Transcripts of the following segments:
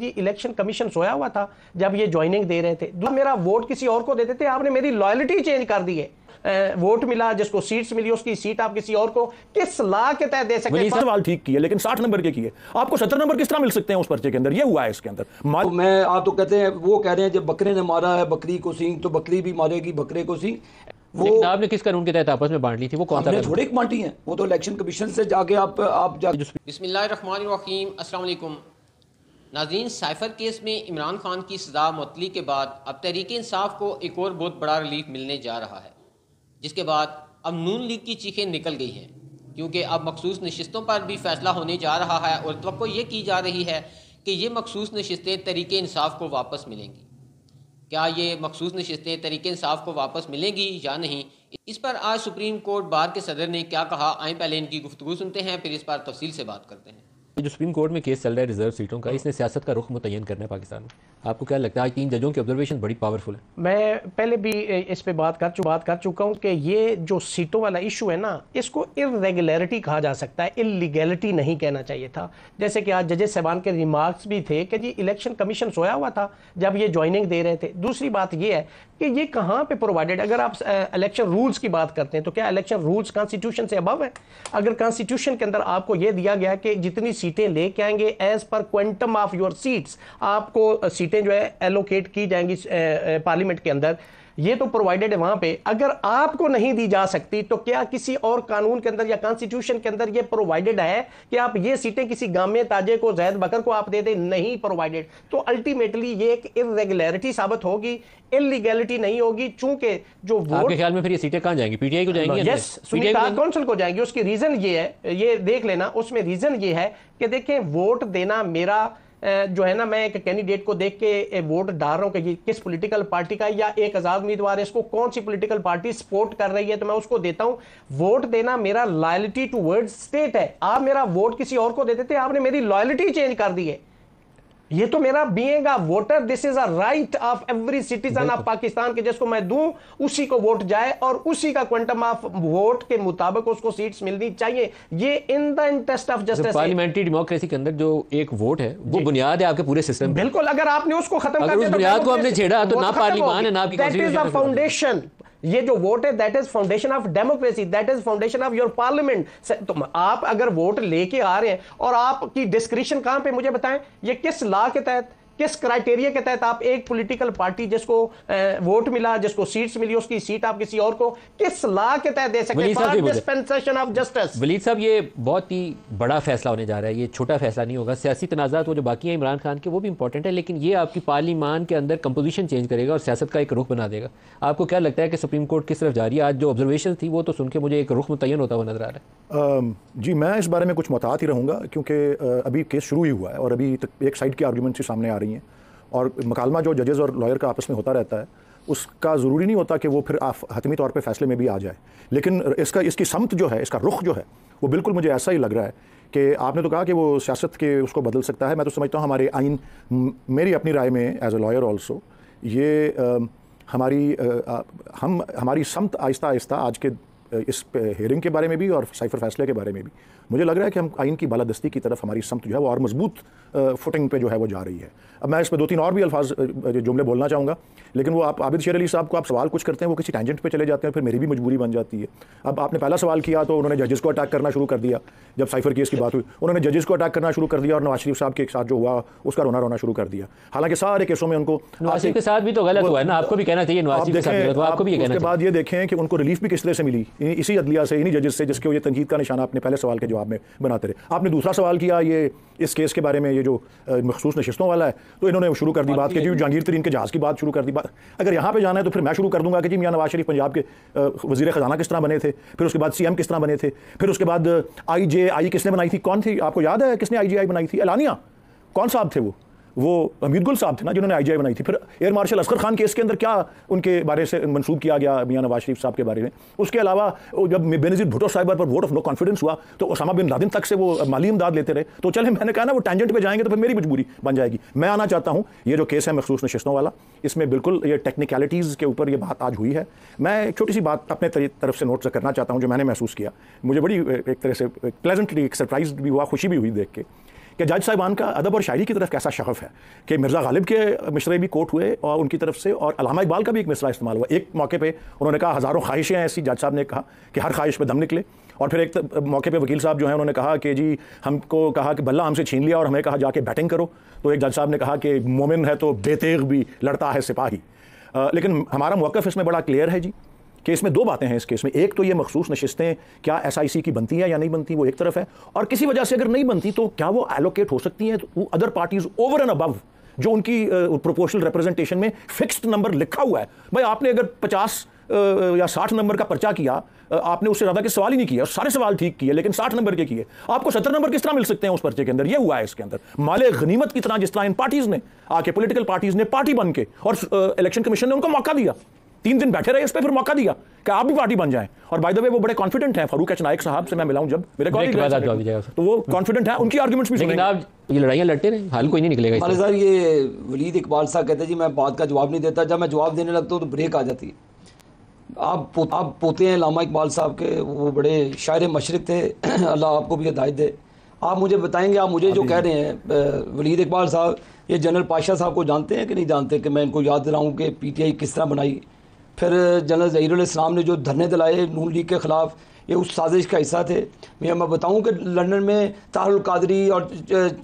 जी election commission सोया हुआ था जब ये ज्वाइनिंग दे रहे थे मेरा वोट किसी और को देते थे आपने मेरी लॉयलिटी चेंज कर दी है वोट मिला जिसको सीट्स मिली उसकी सीट आप किसी और को किस ला के तहत दे सकते हैं सवाल ठीक किए लेकिन साठ नंबर के किए आपको सत्तर नंबर किस तरह मिल सकते हैं उस पर्चे के अंदर ये हुआ है इसके अंदर मार... तो मैं आप तो कहते हैं वो कह रहे हैं जब बकरे ने मारा है बकरी को सिंह तो बकरी भी मारेगी बकरे को सिंह वो आपने किस कानून के तहत आपस में बांट ली थी वो कौन सा थोड़ी बांटी है वो तो इलेक्शन कमीशन से जाके आप आप बिस्मिल्लाह नाजीन साइफर केस में इमरान खान की सजा मतली के बाद अब तहरीक इंसाफ को एक और बहुत बड़ा रिलीफ मिलने जा रहा है जिसके बाद अब नून लीग की चीखें निकल गई हैं क्योंकि अब मखसूस नशस्तों पर भी फैसला होने जा रहा है और तो ये की जा रही है कि ये मखसूस नशस्तें तरीके इंसाफ को वापस मिलेंगी क्या ये मखसूस नशस्तें तरीके इंसाफ को वापस मिलेंगी या नहीं इस पर आज सुप्रीम कोर्ट बार के सदर ने क्या कहा आए पहले इनकी गुफ्तु सुनते हैं फिर इस पर तफसील से बात करते हैं जो सुप्रीम कोर्ट में केस चल रहा है रिजर्व सीटों का इसने सियासत का रुख मुतयन करना है पाकिस्तान में आपको क्या लगता है आज तीन जजों की ऑब्जर्वेशन बड़ी पावरफुल है मैं पहले भी इस पर बात कर चुका बात कर चुका हूँ कि ये जो सीटों वाला इशू है ना इसको इरेगुलरिटी कहा जा सकता है इलीगैलिटी नहीं कहना चाहिए था जैसे कि आज जजेस सहबान के रिमार्क्स भी थे कि जी इलेक्शन कमीशन सोया हुआ था जब ये ज्वाइनिंग दे रहे थे दूसरी बात यह है कि ये कहाँ पर प्रोवाइडेड अगर आप इलेक्शन रूल्स की बात करते हैं तो क्या इलेक्शन रूल्स कॉन्स्टिट्यूशन से अबव है अगर कॉन्स्टिट्यूशन के अंदर आपको यह दिया गया कि जितनी सीटें लेके आएंगे as per quantum of your seats आपको सीटें जो है एलोकेट की जाएंगी पार्लियामेंट के अंदर ये तो प्रोवाइडेड है वहां पे अगर आपको नहीं दी जा सकती तो क्या किसी और कानून के अंदर या कॉन्स्टिट्यूशन के अंदर ये प्रोवाइडेड है कि आप ये सीटें किसी गामे ताजे को जैद बकर को आप दे दें नहीं प्रोवाइडेड तो अल्टीमेटली ये एक इरेगुलरिटी साबित होगी इलीगैलिटी नहीं होगी चूंकि जो आपके ख्याल में फिर ये सीटें कहां जाएंगी पीटीआई को जाएंगी यस काउंसिल को जाएंगी उसकी रीजन ये है ये देख लेना उसमें रीजन ये है कि देखें वोट देना मेरा जो है ना मैं एक कैंडिडेट को देख के वोट डाल रहा हूँ कि किस पॉलिटिकल पार्टी का या एक आज़ाद उम्मीदवार है इसको कौन सी पॉलिटिकल पार्टी सपोर्ट कर रही है तो मैं उसको देता हूँ वोट देना मेरा लॉयलिटी टू वर्ड स्टेट है आप मेरा वोट किसी और को देते थे आपने मेरी लॉयलिटी चेंज कर दी है ये तो मेरा बीएगा voter this is a right of every citizen of Pakistan के जिसको मैं दूं उसी को वोट जाए और उसी का क्वांटम ऑफ वोट के मुताबिक उसको सीट्स मिलनी चाहिए ये in the interest of justice parliamentary democracy के अंदर जो एक वोट है वो बुनियाद है आपके पूरे सिस्टम बिल्कुल अगर आपने उसको खत्म कर दिया तो बुनियाद को आपने छेड़ा तो ना पार्लियामान है ना फाउंडेशन ये जो वोट है that is foundation of democracy that is foundation of your parliament तो आप अगर वोट लेके आ रहे हैं और आपकी डिस्क्रिप्शन कहां पे मुझे बताएं ये किस लॉ के तहत किस क्राइटेरिया के तहत आप एक पॉलिटिकल पार्टी जिसको वोट मिला जिसको सीट्स मिली उसकी सीट आप किसी और को किस ला के तहत दे सकते हैं ये बहुत ही बड़ा फैसला होने जा रहा है ये छोटा फैसला नहीं होगा सियासी तनाजात वो जो बाकी हैं इमरान खान के वो भी इंपॉर्टेंट है लेकिन ये आपकी पार्लीमान के अंदर कंपोजिशन चेंज करेगा और सियासत का एक रुख बना देगा आपको क्या लगता है कि सुप्रीम कोर्ट किस तरफ जा रही है आज जो ऑब्जर्वेशन थी वो तो सुन के मुझे एक रुख मुतयन होता हुआ नजर आ रहा है जी मैं इस बारे में कुछ मतात ही रहूंगा क्योंकि अभी केस शुरू ही हुआ है और अभी एक साइड की आर्ग्यूमेंट सामने आ रही हैं और मकालमा जो जजेस और लॉयर का आपस में होता रहता है उसका ज़रूरी नहीं होता कि वो फिर हतमी तौर पर फैसले में भी आ जाए लेकिन इसका इसकी समत जो है इसका रुख जो है वो बिल्कुल मुझे ऐसा ही लग रहा है कि आपने तो कहा कि वो सियासत के उसको बदल सकता है मैं तो समझता हूँ हमारे आइन मेरी अपनी राय में एज अ लॉयर ऑल्सो ये आ, हमारी आ, हम हमारी समत आहिस्ता आहिस्ता आज के इस हेयरिंग के बारे में भी और साइफर फैसले के बारे में भी मुझे लग रहा है कि हम आइन की बालादस्ती की तरफ हमारी समत जो है वो और मजबूत फुटिंग पे जो है वो जा रही है अब मैं इसमें दो तीन और भी अल्फाज जुमले बोलना चाहूँगा लेकिन वो आप आबिद शेर अली साहब को आप सवाल कुछ करते हैं वो किसी टेंजेंट पे चले जाते हैं फिर मेरी भी मजबूरी बन जाती है अब आपने पहला सवाल किया तो उन्होंने जजेस को अटैक करना शुरू कर दिया जब साइफर केस की बात हुई उन्होंने जजेस को अटैक करना शुरू कर दिया और नवाज शरीफ साहब के साथ जो हुआ उसका रोना रोना शुरू कर दिया हालांकि सारे केसों में उनको के साथ भी तो गलत हुआ है ना आपको भी कहना चाहिए नवाज आपको भी कहना बाद ये देखें कि उनको रिलीफ भी किस तरह से मिली इसी अदलिया से इन्हीं जजेस से जिसके वो ये तनकीद का निशाना अपने पहले सवाल के जवाब में बनाते रहे आपने दूसरा सवाल किया ये इस केस के बारे में ये जो मखसूस नशस्तों वाला है तो इन्होंने शुरू कर दी बात कि जी जहांगीर तरीन के जहाज़ की बात शुरू कर दी बात अगर यहाँ पर जाना है तो फिर मैं शुरू कर दूँगा कि जी मियाँ नवाज शरीफ पंजाब के वजीर ख़जाना किस तरह बने थे फिर उसके बाद सी एम किस तरह बने थे फिर उसके बाद आई जे आई किसने बनाई थी कौन थी आपको याद है किसने आई जी आई बनाई थी एलानिया कौन साहब थे वो वो अमीर गुल साहब थे ना जिन्होंने आई बनाई थी फिर air marshal Asghar Khan case के अंदर क्या उनके बारे से मनसूब किया गया मियाँ नवाज शरीफ साहब के बारे में उसके अलावा जब बेनजीर भुटो साहब पर वोट ऑफ नो कॉन्फिडेंस हुआ तो उसामा बिन लादिन तक से वो माली इमदाद लेते रहे तो चले मैंने कहा ना वो टेंजेंट पर जाएंगे तो फिर मेरी मजबूरी बन जाएगी मैं आना चाहता हूँ ये जो केस है मखसूस नशस्तों वाला इसमें बिल्कुल ये टेक्निकलिटीज़ के ऊपर ये बात आज हुई है मैं एक छोटी सी बात अपने तरफ से नोट करना चाहता हूँ जो मैंने महसूस किया मुझे बड़ी एक तरह से प्लेजेंटली एक सरप्राइज भी हुआ खुशी भी हुई देख के कि जज साहिबान का अदब और शायरी की तरफ कैसा शगफ है कि मिर्ज़ा गालिब के मिसरे भी कोट हुए और उनकी तरफ से और अलामा इकबाल का भी एक मिसरा इस्तेमाल हुआ एक मौके पर उन्होंने कहा हज़ारों ख्वाहिशें हैं ऐसी जज साहब ने कहा कि हर ख्वाहिश पर दम निकले और फिर एक मौके पर वकील साहब जो है उन्होंने कहा कि जी हमको कहा कि बल्ला हमसे छीन लिया और हमें कहा जाके बैटिंग करो तो एक जज साहब ने कहा कि मोमिन है तो बेतेग भी लड़ता है सिपाही लेकिन हमारा मौक़ इसमें बड़ा क्लियर है जी कि इसमें दो बातें हैं इस केस में एक तो ये मखसूस नशस्तें क्या एस की बनती हैं या नहीं बनती वो एक तरफ है और किसी वजह से अगर नहीं बनती तो क्या वो एलोकेट हो सकती हैं तो other parties over and above जो उनकी प्रोपोर्शनल रिप्रेजेंटेशन में फिक्स्ड नंबर लिखा हुआ है भाई आपने अगर पचास या साठ नंबर का पर्चा किया आपने उससे ज़्यादा के सवाल ही नहीं किया सारे सवाल ठीक किए लेकिन साठ नंबर के किए आपको सत्तर नंबर किस तरह मिल सकते हैं उस पर्चे के अंदर ये हुआ है इसके अंदर माले गनीमत की तरह जिस तरह इन पार्टीज़ ने आके पोलिटिकल पार्टीज़ ने पार्टी बन के और इलेक्शन कमीशन ने उनको मौका दिया तीन दिन बैठे रहे इस पर फिर मौका दिया कि आप भी पार्टी बन जाए और बाय द वे वो बड़े कॉन्फिडेंट हैं फारूक नायक साहब से मैं मिला हूं जब मेरे तो वो कॉन्फिडेंट है उनकी आर्ग्यूमेंट्स भी लेकिन आप ये लड़ाइयाँ लड़ते रहे हाल कोई नहीं निकलेगा सर ये वलीद इकबाल साहब कहते जी मैं बात का जवाब नहीं देता जब मैं जवाब देने लगता हूँ तो ब्रेक आ जाती है आप पो, आप पोते हैं लामा इकबाल साहब के वो बड़े शायर मशरक थे अल्लाह आपको भी हदायत दे आप मुझे बताएंगे आप मुझे जो कह रहे हैं वलीद इकबाल साहब ये जनरल पाशाह साहब को जानते हैं कि नहीं जानते कि मैं इनको याद दिलाऊं कि पीटीआई किस तरह बनाई फिर जनरल ज़हीराम ने जो धरने दिलाए नून लीग के ख़िलाफ़ ये उस साजिश का हिस्सा थे मैं मैं बताऊं कि लंदन में ताहुल कादरी और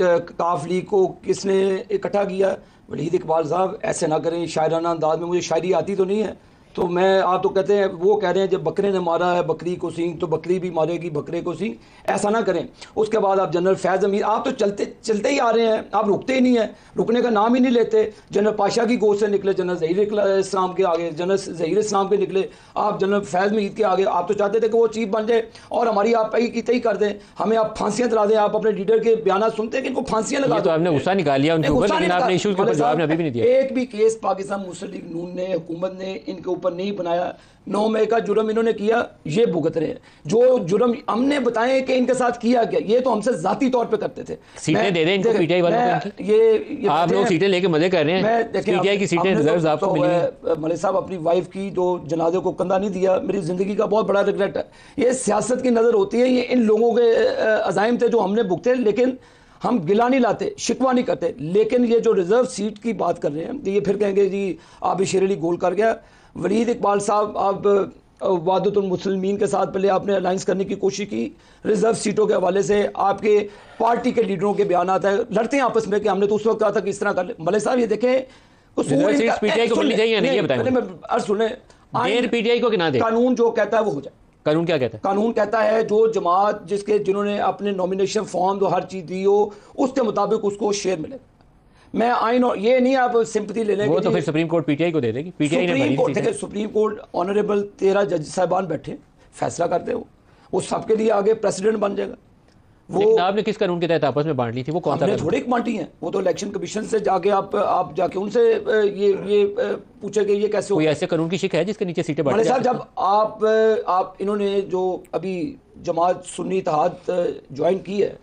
काफ लीग को किसने इकट्ठा किया वलीद इकबाल साहब ऐसे ना करें शायराना अंदाज में मुझे शायरी आती तो नहीं है तो मैं आप तो कहते हैं वो कह रहे हैं जब बकरे ने मारा है बकरी को सिंह तो बकरी भी मारेगी बकरे को सिंह ऐसा ना करें उसके बाद आप जनरल फैज़ अमीर आप तो चलते चलते ही आ रहे हैं आप रुकते ही नहीं हैं रुकने का नाम ही नहीं लेते जनरल पाशा की गोद से निकले जनरल जहीर इस्लाम के आगे जनरल जहीर इस्लाम के निकले आप जनरल फैज़ मीर के आगे आप तो चाहते थे कि वो चीफ बन जाए और हमारी आप की तय कर दें हमें आप फांसियाँ दिला दें आप अपने लीडर के बयान सुनते हैं कि इनको फांसियाँ लगा तो आपने गुस्सा निकालिया उनके ऊपर लेकिन आपने इश्यूज के ऊपर मतलब जवाब अभी भी नहीं दिया एक भी case Pakistan Muslim League Noon ने हुकूमत ने इनके ऊपर ऊपर नहीं बनाया नौ मई का जुर्म इन्होंने किया ये भुगत रहे हैं जो जुर्म हमने बताए कि इनके साथ किया गया ये तो हमसे जाती तौर पे करते थे सीटें दे दें पीटीआई वालों ये, ये आप लोग सीटें लेके मजे कर रहे हैं पीटीआई की सीटें तो रिजर्व आपको तो, मिली मलिक साहब अपनी वाइफ की जो जनाजे को कंधा नहीं दिया मेरी जिंदगी का बहुत बड़ा रिग्रेट है ये सियासत की नज़र होती है ये इन लोगों के अजाइम थे जो हमने भुगते लेकिन हम गिला नहीं लाते शिकवा नहीं करते लेकिन ये जो रिजर्व सीट की बात कर रहे हैं तो ये फिर कहेंगे जी आबिश शेरली गोल कर गया वरीद इकबाल साहब आप वादतमसलमिन के साथ पहले आपने अलाइंस करने की कोशिश की रिजर्व सीटों के हवाले से आपके पार्टी के लीडरों के बयान आता है लड़ते हैं आपस में कि हमने तो उस वक्त कहा था कि इस तरह कर मलिक साहब ये देखें कानून जो कहता है वो हो जाए कानून क्या कहता है कानून कहता है जो जमात जिसके जिन्होंने अपने नॉमिनेशन फॉर्म जो हर चीज दी हो उसके मुताबिक उसको शेयर मिलेगा मैं आई नो ये नहीं आप सिंपति लेने वो तो फिर सुप्रीम कोर्ट पीटीआई को दे देगी पीटीआई सुप्रीम कोर्ट देखिए सुप्रीम कोर्ट ऑनरेबल तेरह जज साहबान बैठे फैसला करते हो वो सबके लिए आगे प्रेसिडेंट बन जाएगा वो आपने किस कानून के तहत आपस में बांट ली थी वो कौन सा थोड़ी एक बांटी है वो तो इलेक्शन कमीशन से जाके आप आप जाके उनसे ये ये पूछे गए ये कैसे कोई ऐसे कानून की शिक है जिसके नीचे सीटें बांटी साहब जब आप आप इन्होंने जो अभी जमात सुन्नी तहत ज्वाइन की है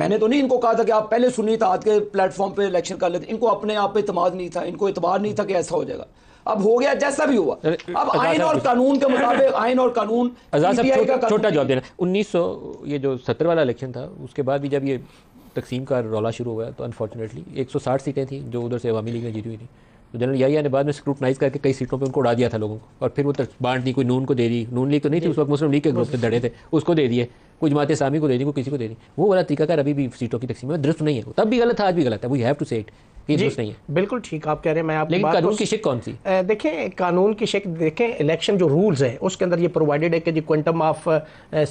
मैंने तो नहीं इनको कहा था कि आप पहले था आज के प्लेटफॉर्म पे इलेक्शन कर लेते इनको अपने आप पे इतमाद नहीं था इनको इतबार नहीं था कि ऐसा हो जाएगा अब हो गया जैसा भी हुआ अब आइन और कानून के मुताबिक आयन और कानून छोटा जवाब देना उन्नीस सौ ये जो सत्तर वाला इलेक्शन था उसके बाद भी जब ये तकसीम का रौला शुरू हुआ तो अनफॉर्चुनेटली एक सौ साठ सीटें थी जो उधर से अवामी लीग ने जीती हुई थी तो जनरल या ने बाद में स्क्रूटनाइज करके कई सीटों पे उनको उड़ा दिया था लोगों को और फिर वो बांट दी कोई नून को दे दी नून लीग तो नहीं थी उस वक्त मुस्लिम लीग के ग्रुप से धड़े थे उसको दे दिए कोई जमात सामी को दे दी कोई किसी को दे दी वो वाला तरीका कर अभी भी सीटों की तकसीम में दुरुस्त नहीं है तब भी गलत था आज भी गलत है we have to say it ये बिल्कुल ठीक आप कह रहे हैं मैं आप कानून तो की शिक कौन सी देखें कानून की शिक देखें इलेक्शन जो रूल्स हैं उसके अंदर ये प्रोवाइडेड है कि जी क्वंटम ऑफ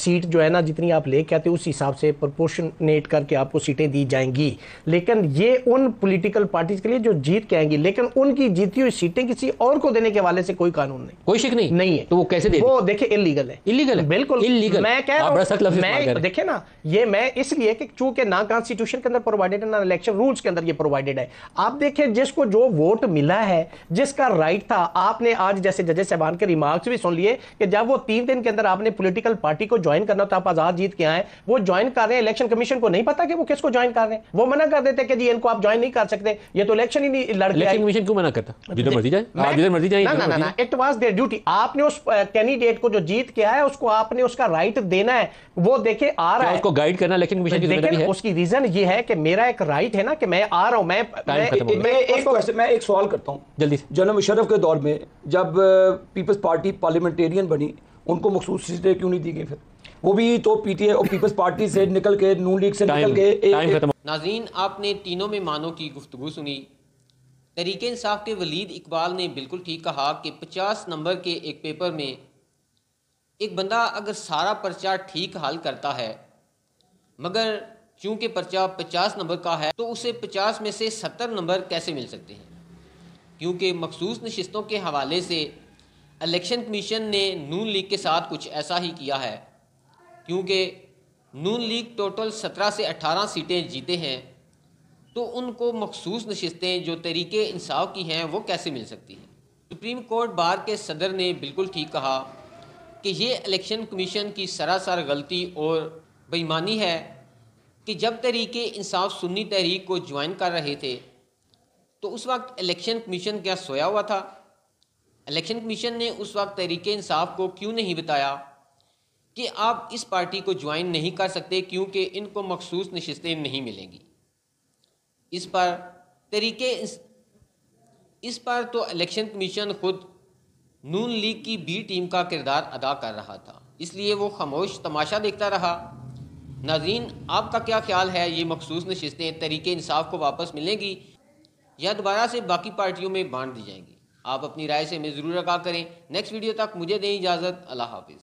सीट जो है ना जितनी आप लेके आते उस हिसाब से प्रोपोर्शनेट करके आपको सीटें दी जाएंगी लेकिन ये उन पोलिटिकल पार्टीज के लिए जो जीत के आएंगी लेकिन उनकी जीती हुई सीटें किसी और को देने के वाले से कोई कानून नहीं कोई शिक नहीं है तो वो कैसे दे वो देखे इलीगल है इलीगल है बिल्कुल इलीगल मैं कह रहा हूँ देखे ना ये मैं इसलिए चूंकि ना कॉन्स्टिट्यूशन के अंदर प्रोवाइडेड है ना इलेक्शन रूल्स के अंदर ये प्रोवाइडेड है आप देखिए जिसको जो वोट मिला है जिसका राइट था आपने आज जैसे जजे साहबान के रिमार्क्स भी सुन लिए कि जब वो तीन दिन के अंदर आपने पॉलिटिकल पार्टी को ज्वाइन करना था आप आजाद जीत के आए वो ज्वाइन कर रहे हैं इलेक्शन कमीशन को नहीं पता कि वो किसको ज्वाइन कर रहे हैं वो मना कर देते कि जी इनको आप ज्वाइन नहीं कर सकते ये तो इलेक्शन ही नहीं लड़ इलेक्शन कमीशन क्यों मना करता तो मर्जी जाए इट वाज देयर ड्यूटी आपने उस कैंडिडेट को जो जीत के आया उसको आपने उसका राइट देना है वो देखे आ रहा है उसको गाइड करना इलेक्शन कमीशन उसकी रीजन ये है कि मेरा एक राइट है ना कि मैं आ रहा हूं मैं जनरल मुशरफ के दौर में जब पीपल्स पार्टी पार्लियामेंटेरियन बनी उनको मखसूस सीटें क्यों नहीं दी गई फिर वो भी तो पीटीए और पीपल्स पार्टी से निकल के नून लीग से निकल के नाजीन आपने तीनों मेहमानों की गुफ्तु सुनी तरीके इंसाफ के वलीद इकबाल ने बिल्कुल ठीक कहा कि पचास नंबर के एक पेपर में एक बंदा अगर सारा पर्चा ठीक हल करता है मगर चूंकि पर्चा पचास नंबर का है तो उसे पचास में से सत्तर नंबर कैसे मिल सकते हैं क्योंकि मखसूस नशस्तों के हवाले से इलेक्शन कमीशन ने नून लीग के साथ कुछ ऐसा ही किया है क्योंकि नून लीग टोटल सत्रह से अठारह सीटें जीते हैं तो उनको मखसूस नशस्तें जो तरीक़ इंसाफ की हैं वो कैसे मिल सकती हैं सुप्रीम कोर्ट बार के सदर ने बिल्कुल ठीक कहा कि ये इलेक्शन कमीशन की सरासर गलती और बेईमानी है कि जब तहरीक इंसाफ सुन्नी तहरीक को ज्वाइन कर रहे थे तो उस वक्त इलेक्शन कमीशन क्या सोया हुआ था इलेक्शन कमीशन ने उस वक्त तहरीक इंसाफ को क्यों नहीं बताया कि आप इस पार्टी को ज्वाइन नहीं कर सकते क्योंकि इनको मखसूस नशस्तें नहीं मिलेंगी इस पर तरीके इस पर तो इलेक्शन कमीशन खुद नून लीग की बी टीम का किरदार अदा कर रहा था इसलिए वो खामोश तमाशा देखता रहा नाजीन आपका क्या ख्याल है ये मखसूस नशस्तें तरीके इंसाफ को वापस मिलेंगी या दोबारा से बाकी पार्टियों में बांट दी जाएंगी आप अपनी राय से हमें ज़रूर आगा करें नेक्स्ट वीडियो तक मुझे दें इजाज़त अल्लाह हाफिज़